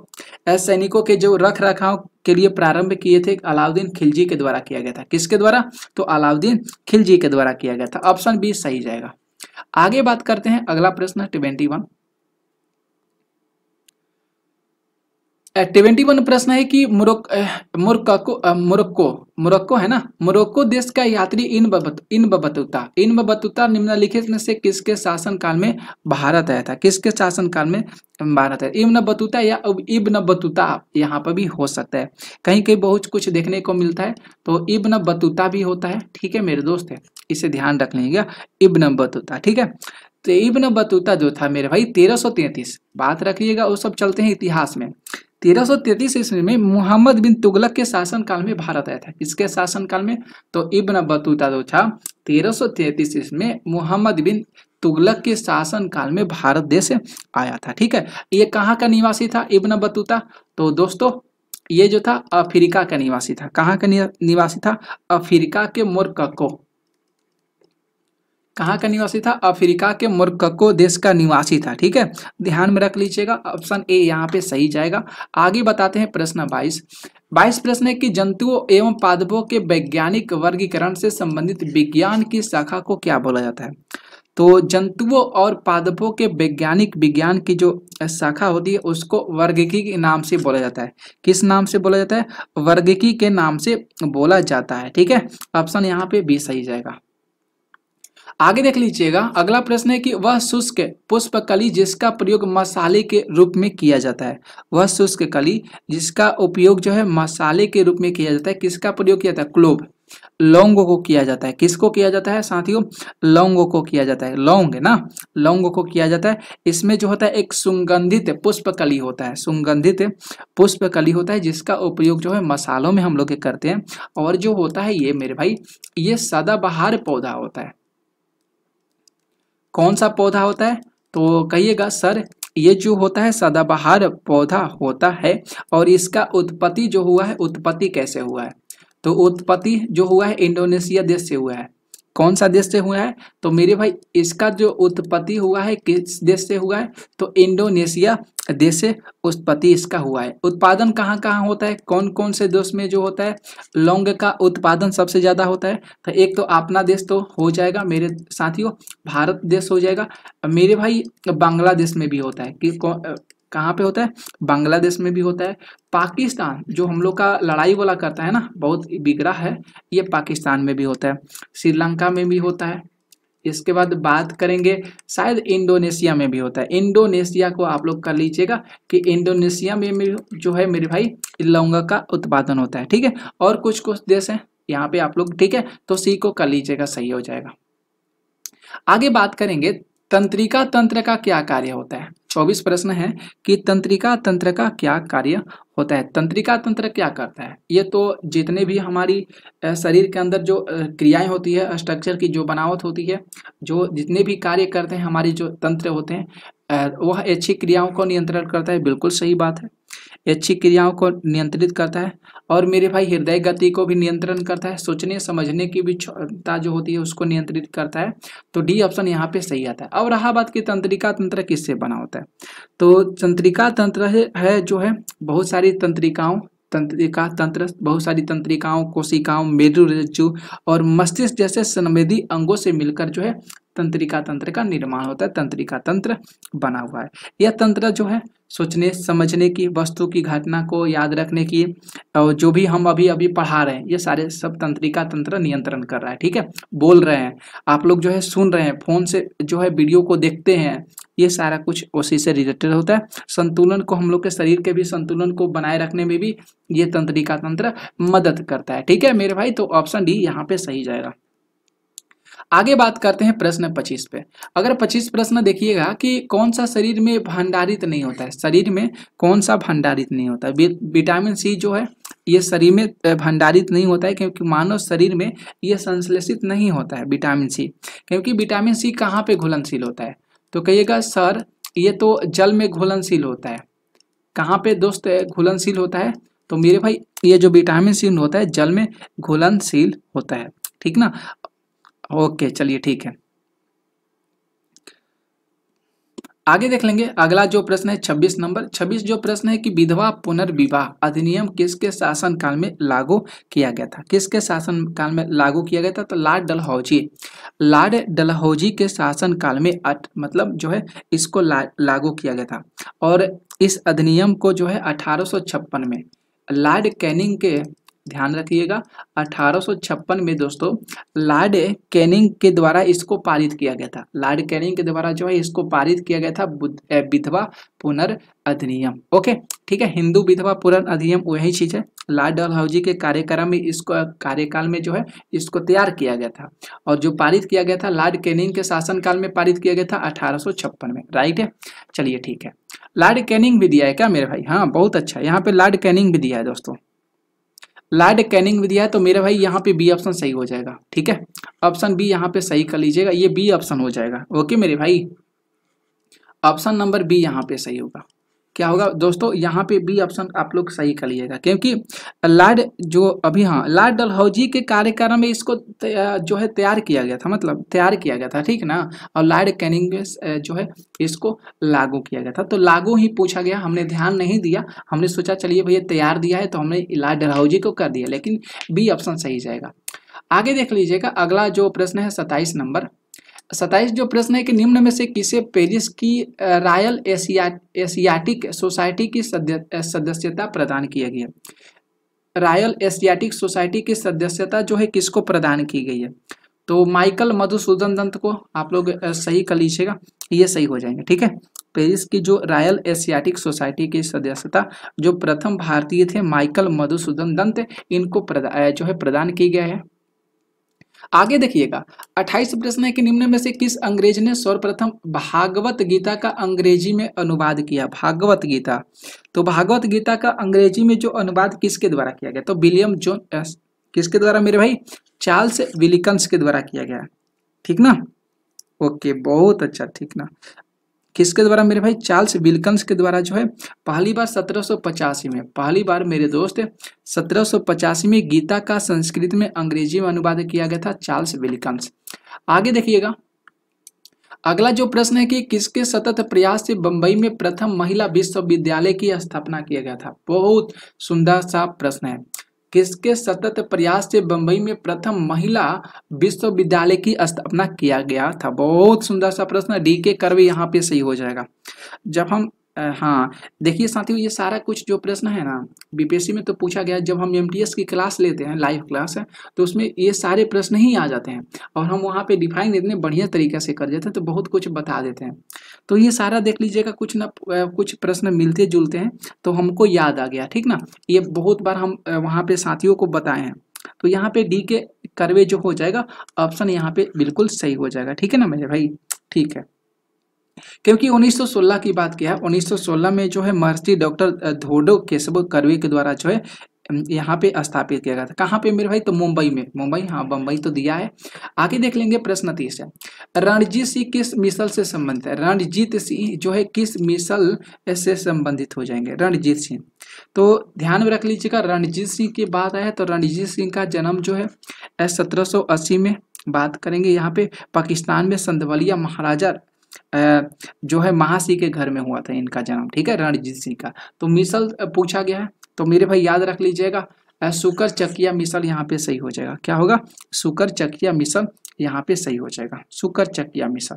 सैनिकों के जो रख रखाव के लिए प्रारंभ किए थे अलाउद्दीन खिलजी के द्वारा किया गया था किसके द्वारा तो अलाउद्दीन खिलजी के द्वारा किया गया था ऑप्शन बी सही जाएगा आगे बात करते हैं अगला प्रश्न ट्वेंटी वन ट्वेंटी वन प्रश्न है कि मोरक्को मोरक्को मोरक्को है ना मोरक्को देश का यात्री इन बबत इन बबतुता इन बबतुता निम्नलिखित में से किसके शासन काल में भारत आया था किसके शासन काल में भारत है इब्न बतूता या इब्न बतूता यहाँ पर भी हो सकता है कहीं कहीं बहुत कुछ देखने को मिलता है तो इब्न बतूता भी होता है ठीक है मेरे दोस्त है इसे ध्यान रख लेंगे इब्न बतूता ठीक है तो इब्न बतूता जो था मेरे भाई तेरह बात रखिएगा वो सब चलते हैं इतिहास में 1333 ईस्वी में मोहम्मद बिन तुगलक के शासनकाल में भारत आया था किसके शासनकाल में तो इब्न बतूता जो था तेरह ईस्वी में मोहम्मद बिन तुगलक के शासन काल में भारत देश आया था ठीक है ये कहाँ का निवासी था इब्न बतूता तो दोस्तों ये जो था अफ्रीका का निवासी था कहाँ का निवासी था अफ्रीका के मोरक्को कहाँ का निवासी था अफ्रीका के मुर्कको देश का निवासी था ठीक है ध्यान में रख लीजिएगा ऑप्शन ए यहाँ पे सही जाएगा आगे बताते हैं प्रश्न बाईस बाईस प्रश्न है कि जंतुओं एवं पादपों के वैज्ञानिक वर्गीकरण से संबंधित विज्ञान की शाखा को क्या बोला जाता है तो जंतुओं और पादपों के वैज्ञानिक विज्ञान की जो शाखा होती है उसको वर्गिकी के नाम से बोला जाता है किस नाम से बोला जाता है वर्गिकी के नाम से बोला जाता है ठीक है ऑप्शन यहाँ पे भी सही जाएगा आगे देख लीजिएगा अगला प्रश्न है कि वह शुष्क पुष्प कली जिसका प्रयोग मसाले के रूप में किया जाता है वह शुष्क कली जिसका उपयोग जो है मसाले के रूप में किया जाता है किसका प्रयोग किया जाता है क्लोव लौंग को किया जाता है किसको किया जाता है साथियों लौंग को किया जाता है लौंग ना लौंग को किया जाता है इसमें जो होता है एक सुगंधित पुष्प कली होता है सुगंधित पुष्प कली होता है जिसका उपयोग जो है मसालों में हम लोग करते हैं और जो होता है ये मेरे भाई ये सदाबहार पौधा होता है कौन सा पौधा होता है तो कहिएगा सर ये जो होता है सदाबहार पौधा होता है और इसका उत्पत्ति जो हुआ है उत्पत्ति कैसे हुआ है तो उत्पत्ति जो हुआ है इंडोनेशिया देश से हुआ है कौन सा देश से हुआ है तो मेरे भाई इसका जो उत्पत्ति हुआ है किस देश से हुआ है तो इंडोनेशिया देश से उत्पत्ति इसका हुआ है उत्पादन कहाँ कहाँ होता है कौन कौन से देश में जो होता है लौंग का उत्पादन सबसे ज़्यादा होता है तो एक तो अपना देश तो हो जाएगा मेरे साथियों भारत देश हो जाएगा मेरे भाई बांग्लादेश में भी होता है कि कहाँ पे होता है बांग्लादेश में भी होता है पाकिस्तान जो हम लोग का लड़ाई वाला करता है ना बहुत बिगड़ा है ये पाकिस्तान में भी होता है श्रीलंका में भी होता है इसके बाद बात करेंगे शायद इंडोनेशिया में भी होता है इंडोनेशिया को आप लोग कर लीजिएगा कि इंडोनेशिया में जो है मेरे भाई लौंगा का उत्पादन होता है ठीक है और कुछ कुछ देश हैं यहाँ पे आप लोग ठीक है तो सी को कर लीजिएगा सही हो जाएगा आगे बात करेंगे तंत्रिका तंत्र का क्या कार्य होता है चौबीस प्रश्न है कि तंत्रिका तंत्र का क्या कार्य होता है तंत्रिका तंत्र क्या करता है ये तो जितने भी हमारी शरीर के अंदर जो क्रियाएं होती है स्ट्रक्चर की जो बनावट होती है जो जितने भी कार्य करते हैं हमारे जो तंत्र होते हैं वह अच्छी क्रियाओं को नियंत्रण करता है बिल्कुल सही बात है अच्छी क्रियाओं को नियंत्रित करता है और मेरे भाई हृदय गति को भी नियंत्रण करता है सोचने समझने की भी क्षमता जो होती है उसको नियंत्रित करता है तो डी ऑप्शन यहाँ पे सही आता है अब रहा बात की तंत्रिका तंत्र किससे बना होता है तो तंत्रिका तंत्र है जो है बहुत सारी तंत्रिकाओं तंत्रिका तंत्र बहुत सारी तंत्रिकाओं कोशिकाओं मेरु रज्जु और मस्तिष्क जैसे संवेदी अंगों से मिलकर जो है तंत्रिका तंत्र का निर्माण होता है तंत्रिका तंत्र बना हुआ है यह तंत्र जो है सोचने समझने की वस्तु की घटना को याद रखने की और जो भी हम अभी अभी पढ़ा रहे हैं ये सारे सब तंत्रिका तंत्र नियंत्रण कर रहा है ठीक है बोल रहे हैं आप लोग जो है सुन रहे हैं फोन से जो है वीडियो को देखते हैं ये सारा कुछ उसी से रिलेटेड होता है संतुलन को हम लोग के शरीर के भी संतुलन को बनाए रखने में भी ये तंत्रिका तंत्र मदद करता है ठीक है मेरे भाई तो ऑप्शन डी यहाँ पे सही जाएगा आगे बात करते हैं प्रश्न 25 पे अगर 25 प्रश्न देखिएगा कि कौन सा शरीर में भंडारित नहीं होता है शरीर में कौन सा भंडारित नहीं होता है विटामिन सी जो है ये शरीर में भंडारित नहीं होता है क्योंकि मानव शरीर में ये संश्लेषित नहीं होता है विटामिन सी क्योंकि विटामिन सी कहाँ पे घुलनशील होता है तो कहिएगा सर ये तो जल में घुलनशील होता है कहाँ पे दोस्त घुलनशील होता है तो मेरे भाई ये जो विटामिन सी होता है जल में घुलनशील होता है ठीक ना ओके चलिए ठीक है आगे देख लेंगे अगला जो प्रश्न है 26 नंबर 26 जो प्रश्न है कि विधवा पुनर्विवाह अधिनियम किसके शासन काल में लागू किया गया था किसके शासन काल में लागू किया गया था तो लॉर्ड डलहौजी लॉर्ड डलहौजी के शासन काल में अट, मतलब जो है इसको ला, लागू किया गया था और इस अधिनियम को जो है अठारह में लॉर्ड कैनिंग के ध्यान रखिएगा अठारह में दोस्तों लार्ड कैनिंग के द्वारा इसको पारित किया गया था लार्ड कैनिंग के द्वारा जो है इसको पारित किया गया था विधवा पुनर् अधिनियम ओके ठीक है हिंदू विधवा पुनर् अधिनियम वही चीज है लार्ड डलहौजी के कार्यक्रम में इसको कार्यकाल में जो है इसको तैयार किया गया था और जो पारित किया गया था लार्ड कैनिंग के शासनकाल में पारित किया गया था अठारह में राइट है चलिए ठीक है लार्ड कैनिंग भी दिया है क्या मेरे भाई हाँ बहुत अच्छा यहाँ पे लार्ड कैनिंग भी दिया है दोस्तों लाइट कैनिंग भी दिया है तो मेरे भाई यहाँ पे बी ऑप्शन सही हो जाएगा ठीक है ऑप्शन बी यहाँ पे सही कर लीजिएगा ये बी ऑप्शन हो जाएगा ओके मेरे भाई ऑप्शन नंबर बी यहाँ पे सही होगा क्या होगा दोस्तों यहाँ पे बी ऑप्शन आप लोग सही कर लिएगा क्योंकि लार्ड जो अभी हाँ लार्ड डलहौजी के कार्यक्रम में इसको जो है तैयार किया गया था मतलब तैयार किया गया था ठीक ना और लार्ड कैनिंग जो है इसको लागू किया गया था तो लागू ही पूछा गया हमने ध्यान नहीं दिया हमने सोचा चलिए भैया तैयार दिया है तो हमने लार्ड डलहौजी को कर दिया लेकिन बी ऑप्शन सही जाएगा आगे देख लीजिएगा अगला जो प्रश्न है सत्ताईस नंबर सताइस जो प्रश्न है कि निम्न में से किसे पेरिस की रॉयल एशिया एशियाटिक सोसाइटी की सदस्यता प्रदान की गई है रॉयल एशियाटिक सोसाइटी की सदस्यता जो है किसको प्रदान की गई है तो माइकल मधुसूदन दंत को आप लोग सही कर लीजिएगा ये सही हो जाएंगे ठीक है पेरिस की जो रॉयल एशियाटिक सोसाइटी की सदस्यता जो प्रथम भारतीय थे माइकल मधुसूदन दंत इनको जो है प्रदान की गया है आगे देखिएगा अट्ठाईस प्रश्न है कि निम्न में से किस अंग्रेज ने सर्वप्रथम भागवत गीता का अंग्रेजी में अनुवाद किया भागवत गीता तो भागवत गीता का अंग्रेजी में जो अनुवाद किसके द्वारा किया गया तो विलियम जोन किसके द्वारा मेरे भाई चार्ल्स विलिकन्स के द्वारा किया गया ठीक ना ओके बहुत अच्छा ठीक ना किसके द्वारा मेरे भाई चार्ल्स विल्कन्स के द्वारा जो है पहली बार सत्रह में पहली बार मेरे दोस्त सत्रह में गीता का संस्कृत में अंग्रेजी में अनुवाद किया गया था चार्ल्स विल्कन्स आगे देखिएगा अगला जो प्रश्न है कि किसके सतत प्रयास से बंबई में प्रथम महिला विश्वविद्यालय की स्थापना किया गया था बहुत सुंदर सा प्रश्न है किसके सतत प्रयास से बंबई में प्रथम महिला विश्वविद्यालय की स्थापना किया गया था बहुत सुंदर सा प्रश्न डी के कर्वे यहाँ पे सही हो जाएगा जब हम हाँ देखिए साथियों ये सारा कुछ जो प्रश्न है ना बीपीएससी में तो पूछा गया जब हम एमटीएस की क्लास लेते हैं लाइव क्लास है तो उसमें ये सारे प्रश्न ही आ जाते हैं और हम वहाँ पे डिफाइन इतने बढ़िया तरीके से कर देते हैं तो बहुत कुछ बता देते हैं तो ये सारा देख लीजिएगा कुछ ना कुछ प्रश्न मिलते जुलते हैं तो हमको याद आ गया ठीक ना ये बहुत बार हम वहाँ पे साथियों को बताए हैं तो यहाँ पे डी के करवे जो हो जाएगा ऑप्शन यहाँ पे बिल्कुल सही हो जाएगा ठीक है ना मेरे भाई ठीक है क्योंकि 1916 की बात किया 1916 में जो है महर्षि डॉक्टर धोडो केशव करवे के द्वारा जो है यहाँ पे स्थापित किया गया था कहाँ पे मेरे भाई तो मुंबई में मुंबई हाँ बम्बई तो दिया है आगे देख लेंगे प्रश्न तीस रणजीत सिंह किस मिसल से संबंधित है रणजीत सिंह जो है किस मिसल से संबंधित हो जाएंगे रणजीत सिंह तो ध्यान में रख लीजिएगा रणजीत सिंह की बात आए तो रणजीत सिंह का जन्म जो है सत्रह में बात करेंगे यहाँ पे पाकिस्तान में संदवलिया महाराजा जो है महासी के घर में हुआ था इनका जन्म ठीक है रणजीत सिंह का तो मिसल पूछा गया है तो मेरे भाई याद रख लीजिएगा शुकर चकिया मिसल यहाँ पे सही हो जाएगा क्या होगा सुकर चकिया मिसल यहाँ पे सही हो जाएगा शुकर चकिया मिसल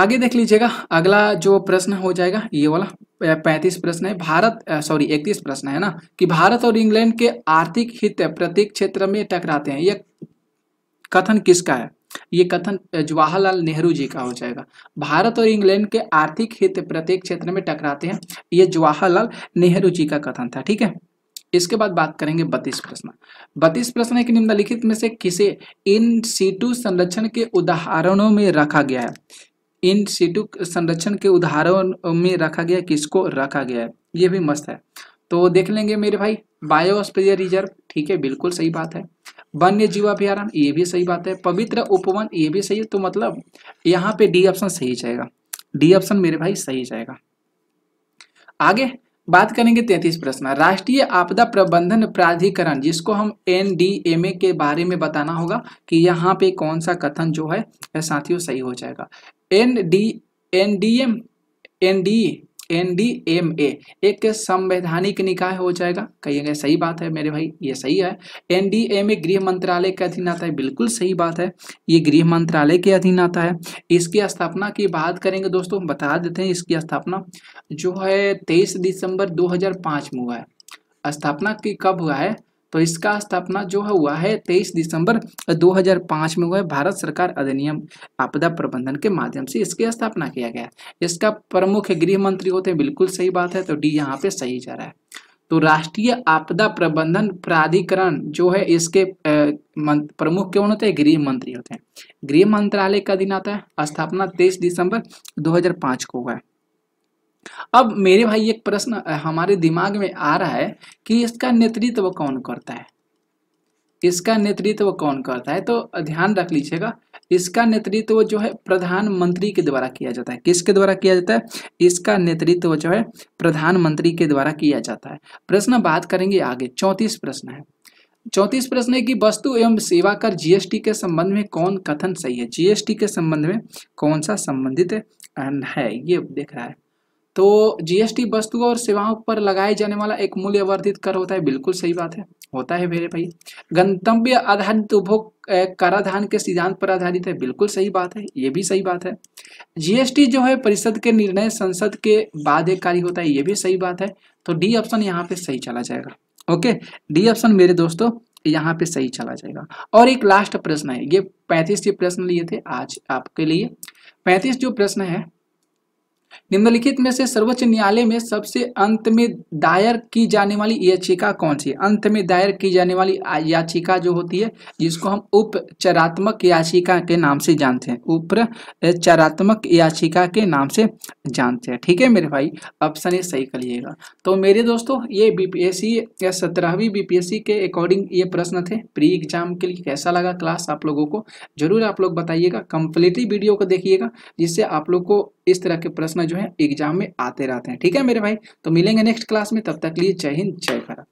आगे देख लीजिएगा अगला जो प्रश्न हो जाएगा ये वाला पैंतीस प्रश्न है भारत सॉरी इकतीस प्रश्न है ना कि भारत और इंग्लैंड के आर्थिक हित प्रत्येक क्षेत्र में टकराते हैं यह कथन किसका है ये कथन जवाहरलाल नेहरू जी का हो जाएगा भारत और इंग्लैंड के आर्थिक हित प्रत्येक क्षेत्र में टकराते हैं ये जवाहरलाल नेहरू जी का कथन था ठीक है इसके बाद बात करेंगे बत्तीस प्रश्न बत्तीस प्रश्न एक निम्नलिखित में से किसे इन सीटू संरक्षण के उदाहरणों में रखा गया है इन सीटू संरक्षण के उदाहरणों में रखा गया किसको रखा गया है ये भी मस्त है तो देख लेंगे मेरे भाई बायोस्पेयर रिजर्व ठीक है बिल्कुल सही बात है वन्य जीव अभ्यारण ये भी सही बात है पवित्र उपवन ये भी सही तो मतलब यहाँ पे डी ऑप्शन सही जाएगा डी ऑप्शन मेरे भाई सही जाएगा आगे बात करेंगे तैतीस प्रश्न राष्ट्रीय आपदा प्रबंधन प्राधिकरण जिसको हम एन डी एम ए के बारे में बताना होगा कि यहाँ पे कौन सा कथन जो है साथियों सही हो जाएगा N D N D M N D N D M A एक संवैधानिक निकाय हो जाएगा कहिएगा सही बात है मेरे भाई ये सही है एन डी एम ए गृह मंत्रालय के अधीन आता है बिल्कुल सही बात है ये गृह मंत्रालय के अधीन आता है इसकी स्थापना की बात करेंगे दोस्तों बता देते हैं इसकी स्थापना जो है तेईस दिसंबर दो हजार पाँच में हुआ है स्थापना की कब हुआ है तो इसका स्थापना जो हुआ है तेईस दिसंबर 2005 में हुआ है भारत सरकार अधिनियम आपदा प्रबंधन के माध्यम से इसकी स्थापना किया गया इसका प्रमुख गृह मंत्री होते हैं बिल्कुल सही बात है तो डी यहाँ पे सही जा रहा है तो राष्ट्रीय आपदा प्रबंधन प्राधिकरण जो है इसके प्रमुख कौन होते हैं गृह मंत्री होते हैं गृह मंत्रालय का दिन आता है स्थापना 23 दिसंबर 2005 को हुआ है अब मेरे भाई एक प्रश्न हमारे दिमाग में आ रहा है कि इसका नेतृत्व कौन करता है इसका नेतृत्व कौन करता है तो ध्यान रख लीजिएगा इसका नेतृत्व जो है प्रधानमंत्री के द्वारा किया जाता है किसके द्वारा किया जाता है इसका नेतृत्व जो है प्रधानमंत्री के द्वारा किया जाता है प्रश्न बात करेंगे आगे चौंतीस प्रश्न है चौंतीस प्रश्न है कि वस्तु एवं सेवा कर जीएसटी के संबंध में कौन कथन सही है जीएसटी के संबंध में कौन सा संबंधित है ये देख रहा है तो जीएसटी वस्तुओं और सेवाओं पर लगाए जाने वाला एक मूल्य वर्धित कर होता है बिल्कुल सही बात है होता है मेरे भाई गंतव्य आधारित उपभोग कराधान के सिद्धांत पर आधारित है बिल्कुल सही बात है ये भी सही बात है जीएसटी जो है परिषद के निर्णय संसद के बाद एक कार्य होता है ये भी सही बात है तो डी ऑप्शन यहाँ पे सही चला जाएगा ओके डी ऑप्शन मेरे दोस्तों यहाँ पे सही चला जाएगा और एक लास्ट प्रश्न है ये पैंतीस जो प्रश्न लिए थे आज आपके लिए पैंतीस जो प्रश्न है निम्नलिखित में से सर्वोच्च न्यायालय में सबसे अंत में दायर की जाने वाली याचिका कौन सी अंत में दायर की जाने वाली याचिका जो होती है जिसको हम उपचरात्मक याचिका के नाम से जानते हैं उपचरात्मक याचिका के नाम से जानते हैं ठीक है मेरे भाई ऑप्शन ए सही करिएगा तो मेरे दोस्तों ये बीपीएससी या सत्रहवीं बीपीएससी के अकॉर्डिंग ये प्रश्न थे प्री एग्जाम के लिए कैसा लगा क्लास आप लोगों को जरूर आप लोग बताइएगा कंप्लीटली वीडियो को देखिएगा जिससे आप लोग को इस तरह के प्रश्न प्रश्न जो है एग्जाम में आते रहते हैं ठीक है मेरे भाई तो मिलेंगे नेक्स्ट क्लास में तब तक लिए जय हिंद जय भारत